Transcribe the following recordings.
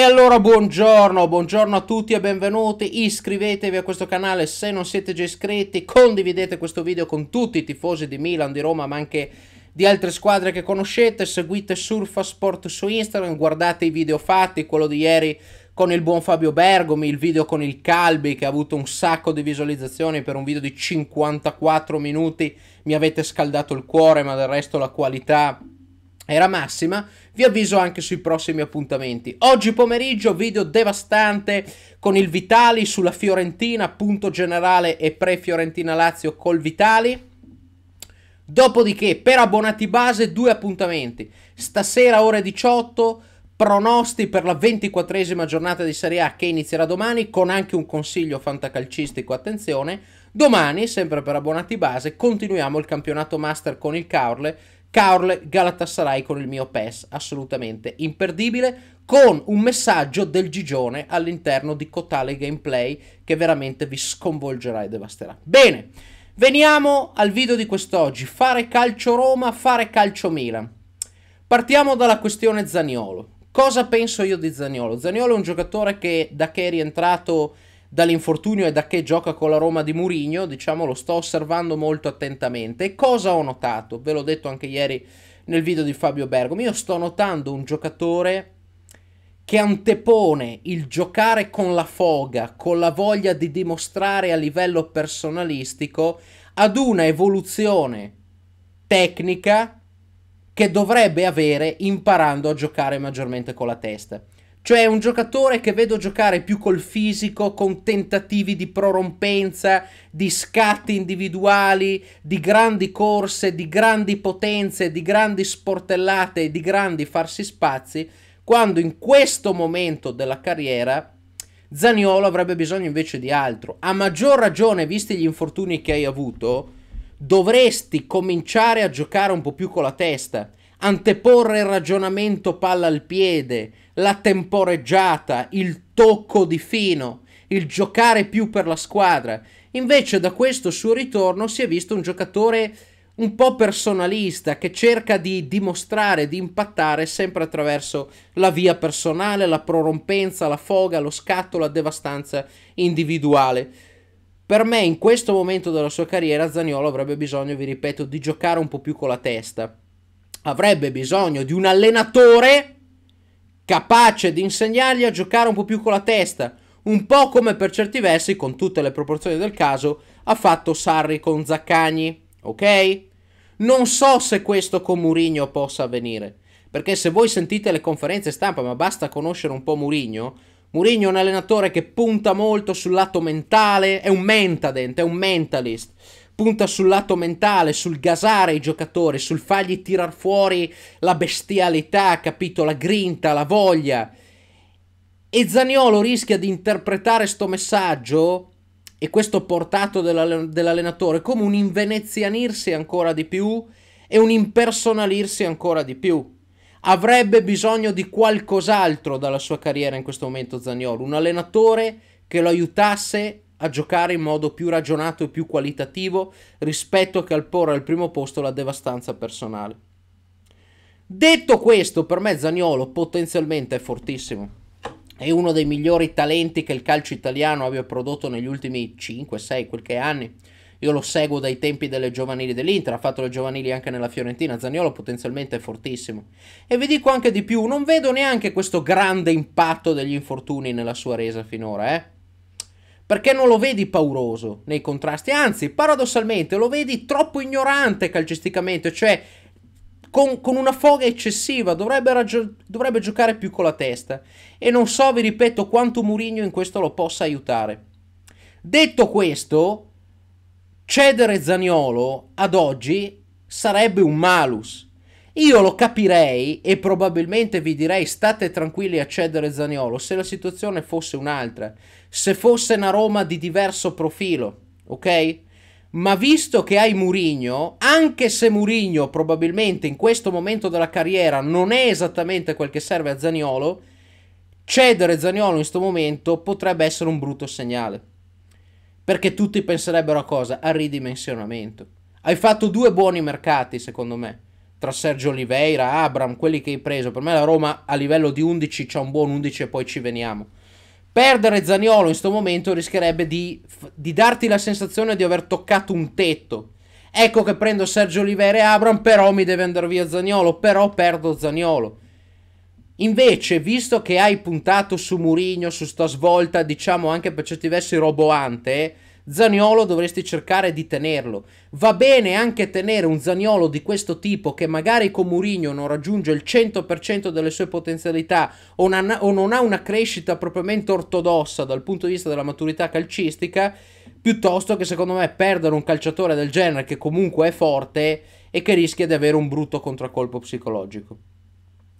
E allora buongiorno, buongiorno a tutti e benvenuti, iscrivetevi a questo canale se non siete già iscritti, condividete questo video con tutti i tifosi di Milan, di Roma, ma anche di altre squadre che conoscete, seguite Surfasport su Instagram, guardate i video fatti, quello di ieri con il buon Fabio Bergomi, il video con il Calbi che ha avuto un sacco di visualizzazioni per un video di 54 minuti, mi avete scaldato il cuore, ma del resto la qualità era massima, vi avviso anche sui prossimi appuntamenti. Oggi pomeriggio video devastante con il Vitali sulla Fiorentina, punto generale e pre-Fiorentina Lazio col Vitali. Dopodiché per abbonati base due appuntamenti. Stasera ore 18 pronosti per la ventiquattresima giornata di Serie A che inizierà domani con anche un consiglio fantacalcistico, attenzione. Domani, sempre per abbonati base, continuiamo il campionato master con il Caorle Carl Galatasaray con il mio PES, assolutamente imperdibile, con un messaggio del gigione all'interno di cotale gameplay che veramente vi sconvolgerà e devasterà. Bene, veniamo al video di quest'oggi, fare calcio Roma, fare calcio Milan. Partiamo dalla questione Zaniolo. Cosa penso io di Zaniolo? Zaniolo è un giocatore che da che è rientrato dall'infortunio e da che gioca con la Roma di Murigno, diciamo lo sto osservando molto attentamente. E cosa ho notato? Ve l'ho detto anche ieri nel video di Fabio Bergamo. io sto notando un giocatore che antepone il giocare con la foga, con la voglia di dimostrare a livello personalistico, ad una evoluzione tecnica che dovrebbe avere imparando a giocare maggiormente con la testa. Cioè un giocatore che vedo giocare più col fisico, con tentativi di prorompenza, di scatti individuali, di grandi corse, di grandi potenze, di grandi sportellate di grandi farsi spazi, quando in questo momento della carriera Zaniolo avrebbe bisogno invece di altro. A maggior ragione, visti gli infortuni che hai avuto, dovresti cominciare a giocare un po' più con la testa anteporre il ragionamento palla al piede, la temporeggiata, il tocco di fino, il giocare più per la squadra. Invece da questo suo ritorno si è visto un giocatore un po' personalista che cerca di dimostrare, di impattare sempre attraverso la via personale, la prorompenza, la foga, lo scatto, la devastanza individuale. Per me in questo momento della sua carriera Zaniolo avrebbe bisogno, vi ripeto, di giocare un po' più con la testa avrebbe bisogno di un allenatore capace di insegnargli a giocare un po' più con la testa, un po' come per certi versi, con tutte le proporzioni del caso, ha fatto Sarri con Zaccagni, ok? Non so se questo con Murigno possa avvenire, perché se voi sentite le conferenze stampa, ma basta conoscere un po' Murigno, Murigno è un allenatore che punta molto sul lato mentale, è un mentadent, è un mentalist punta sul lato mentale, sul gasare i giocatori, sul fargli tirar fuori la bestialità, capito? La grinta, la voglia. E Zaniolo rischia di interpretare questo messaggio e questo portato dell'allenatore come un invenezianirsi ancora di più e un impersonalirsi ancora di più. Avrebbe bisogno di qualcos'altro dalla sua carriera in questo momento Zaniolo, un allenatore che lo aiutasse a giocare in modo più ragionato e più qualitativo rispetto che al porre al primo posto la devastanza personale. Detto questo, per me Zaniolo potenzialmente è fortissimo. È uno dei migliori talenti che il calcio italiano abbia prodotto negli ultimi 5, 6, qualche che anni. Io lo seguo dai tempi delle giovanili dell'Inter, ha fatto le giovanili anche nella Fiorentina, Zaniolo potenzialmente è fortissimo. E vi dico anche di più, non vedo neanche questo grande impatto degli infortuni nella sua resa finora, eh perché non lo vedi pauroso nei contrasti, anzi paradossalmente lo vedi troppo ignorante calcisticamente, cioè con, con una foga eccessiva, dovrebbe, raggio- dovrebbe giocare più con la testa e non so, vi ripeto, quanto Murigno in questo lo possa aiutare. Detto questo, cedere Zaniolo ad oggi sarebbe un malus io lo capirei e probabilmente vi direi state tranquilli a cedere Zaniolo se la situazione fosse un'altra, se fosse una Roma di diverso profilo, ok? Ma visto che hai Murigno, anche se Murigno probabilmente in questo momento della carriera non è esattamente quel che serve a Zaniolo, cedere Zaniolo in questo momento potrebbe essere un brutto segnale. Perché tutti penserebbero a cosa? Al ridimensionamento. Hai fatto due buoni mercati, secondo me tra Sergio Oliveira, Abram, quelli che hai preso. Per me la Roma a livello di 11 c'è un buon 11 e poi ci veniamo. Perdere Zaniolo in questo momento rischierebbe di, di, darti la sensazione di aver toccato un tetto. Ecco che prendo Sergio Oliveira e Abram, però mi deve andare via Zaniolo, però perdo Zaniolo. Invece, visto che hai puntato su Murigno, su sta svolta, diciamo anche per certi versi roboante, Zaniolo dovresti cercare di tenerlo. Va bene anche tenere un Zaniolo di questo tipo che magari con Murigno non raggiunge il 100% delle sue potenzialità o, una, o non ha una crescita propriamente ortodossa dal punto di vista della maturità calcistica, piuttosto che secondo me perdere un calciatore del genere che comunque è forte e che rischia di avere un brutto contraccolpo psicologico.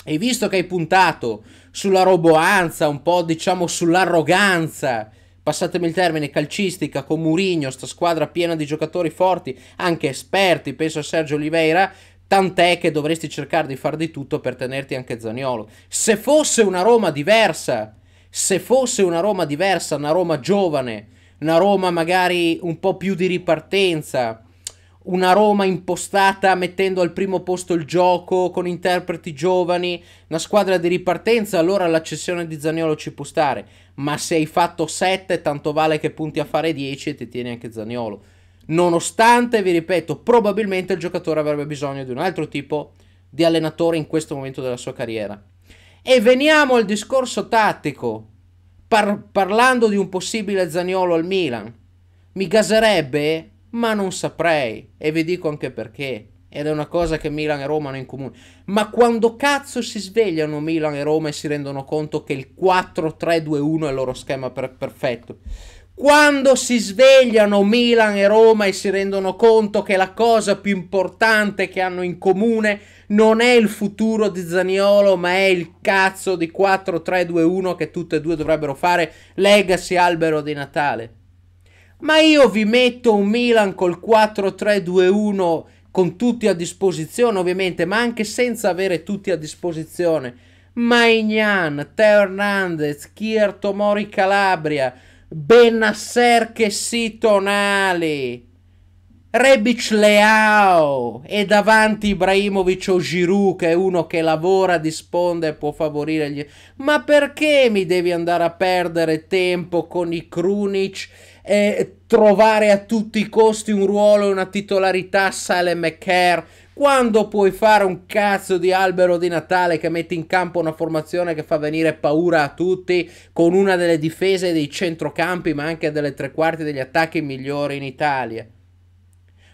E visto che hai puntato sulla roboanza, un po' diciamo sull'arroganza passatemi il termine, calcistica con Murigno, sta squadra piena di giocatori forti, anche esperti, penso a Sergio Oliveira, tant'è che dovresti cercare di far di tutto per tenerti anche Zaniolo. Se fosse una Roma diversa, se fosse una Roma diversa, una Roma giovane, una Roma magari un po' più di ripartenza, una Roma impostata mettendo al primo posto il gioco con interpreti giovani, una squadra di ripartenza, allora l'accessione di Zaniolo ci può stare, ma se hai fatto 7 tanto vale che punti a fare 10 e ti tieni anche Zaniolo. Nonostante, vi ripeto, probabilmente il giocatore avrebbe bisogno di un altro tipo di allenatore in questo momento della sua carriera. E veniamo al discorso tattico, Par- parlando di un possibile Zaniolo al Milan. Mi gaserebbe ma non saprei, e vi dico anche perché. Ed è una cosa che Milan e Roma hanno in comune. Ma quando cazzo si svegliano Milan e Roma e si rendono conto che il 4-3-2-1 è il loro schema per- perfetto? Quando si svegliano Milan e Roma e si rendono conto che la cosa più importante che hanno in comune non è il futuro di Zaniolo, ma è il cazzo di 4-3-2-1 che tutte e due dovrebbero fare, legacy albero di Natale. Ma io vi metto un Milan col 4-3-2-1 con tutti a disposizione, ovviamente, ma anche senza avere tutti a disposizione. Maignan, Teo Hernandez, Kier Tomori Calabria, Benasser che si tonali. Rebic Leao e davanti Ibrahimovic o Giroud che è uno che lavora, disponde e può favorire gli... Ma perché mi devi andare a perdere tempo con i Krunic eh, trovare a tutti i costi un ruolo e una titolarità sale McCare quando puoi fare un cazzo di albero di Natale che metti in campo una formazione che fa venire paura a tutti con una delle difese dei centrocampi ma anche delle tre quarti degli attacchi migliori in Italia?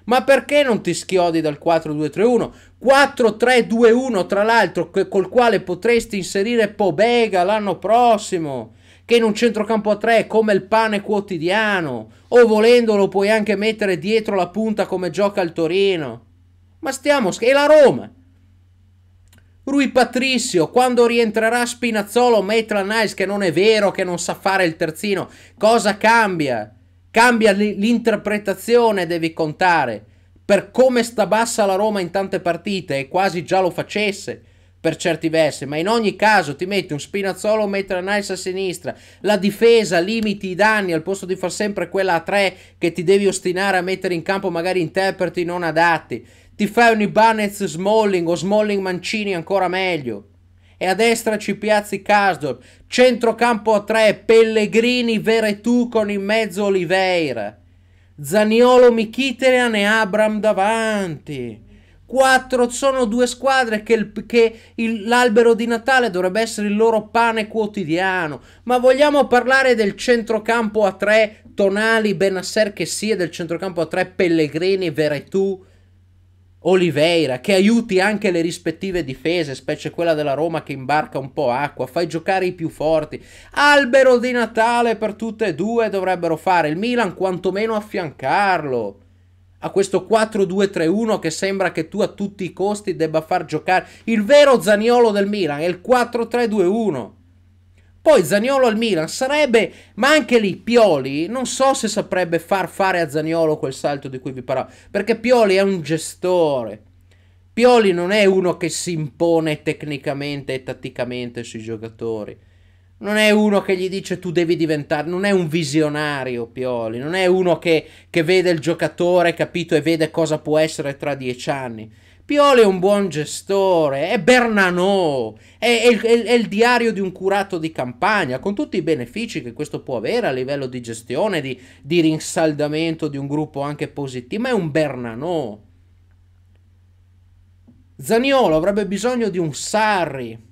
Ma perché non ti schiodi dal 4-2-3-1? 4-3-2-1 tra l'altro col quale potresti inserire Pobega l'anno prossimo che in un centrocampo a tre è come il pane quotidiano, o volendolo puoi anche mettere dietro la punta come gioca il Torino. Ma stiamo sch- e la Roma. Rui Patricio, quando rientrerà Spinazzolo, Maitland Nice che non è vero che non sa fare il terzino, cosa cambia? Cambia l'interpretazione, devi contare. Per come sta bassa la Roma in tante partite, e quasi già lo facesse per certi versi, ma in ogni caso ti metti un Spinazzolo o Metro Nice a sinistra, la difesa limiti i danni al posto di far sempre quella a 3 che ti devi ostinare a mettere in campo magari interpreti non adatti, ti fai un Ibanez Smalling o Smalling Mancini ancora meglio. E a destra ci piazzi Casdor, centrocampo a tre, Pellegrini, Veretù con in mezzo Oliveira. Zaniolo Michitelian e Abram davanti. Quattro sono due squadre che, il, che il, l'albero di Natale dovrebbe essere il loro pane quotidiano. Ma vogliamo parlare del centrocampo a tre Tonali, Benasser che sia, del centrocampo a tre Pellegrini, Veretù, Oliveira, che aiuti anche le rispettive difese, specie quella della Roma che imbarca un po' acqua, fai giocare i più forti. Albero di Natale per tutte e due dovrebbero fare il Milan, quantomeno affiancarlo a questo 4-2-3-1 che sembra che tu a tutti i costi debba far giocare il vero Zaniolo del Milan, è il 4-3-2-1. Poi Zaniolo al Milan sarebbe, ma anche lì Pioli non so se saprebbe far fare a Zaniolo quel salto di cui vi parlavo, perché Pioli è un gestore. Pioli non è uno che si impone tecnicamente e tatticamente sui giocatori. Non è uno che gli dice tu devi diventare, non è un visionario Pioli, non è uno che, che vede il giocatore, capito, e vede cosa può essere tra dieci anni. Pioli è un buon gestore, è Bernanò, è, è, è, è, il diario di un curato di campagna, con tutti i benefici che questo può avere a livello di gestione, di, di rinsaldamento di un gruppo anche positivo, ma è un Bernanò. Zaniolo avrebbe bisogno di un Sarri,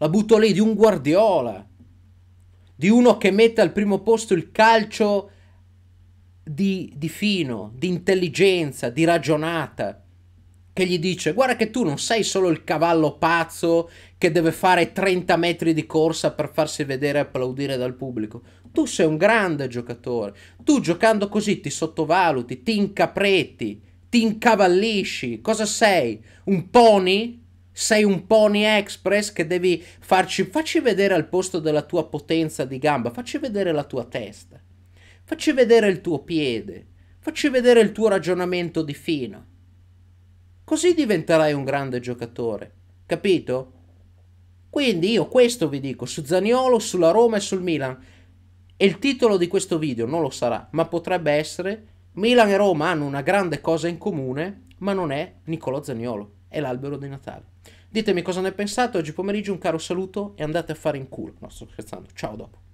la butto lì di un Guardiola. Di uno che mette al primo posto il calcio di, di fino, di intelligenza, di ragionata che gli dice guarda che tu non sei solo il cavallo pazzo che deve fare 30 metri di corsa per farsi vedere e applaudire dal pubblico, tu sei un grande giocatore, tu giocando così ti sottovaluti, ti incapreti, ti incavallisci, cosa sei? Un pony? sei un pony express che devi farci, facci vedere al posto della tua potenza di gamba, facci vedere la tua testa, facci vedere il tuo piede, facci vedere il tuo ragionamento di fino. Così diventerai un grande giocatore, capito? Quindi io questo vi dico su Zaniolo, sulla Roma e sul Milan. E il titolo di questo video non lo sarà, ma potrebbe essere Milan e Roma hanno una grande cosa in comune, ma non è Niccolò Zaniolo, è l'albero di Natale. Ditemi cosa ne pensate, oggi pomeriggio un caro saluto e andate a fare in culo. No, sto scherzando, ciao dopo.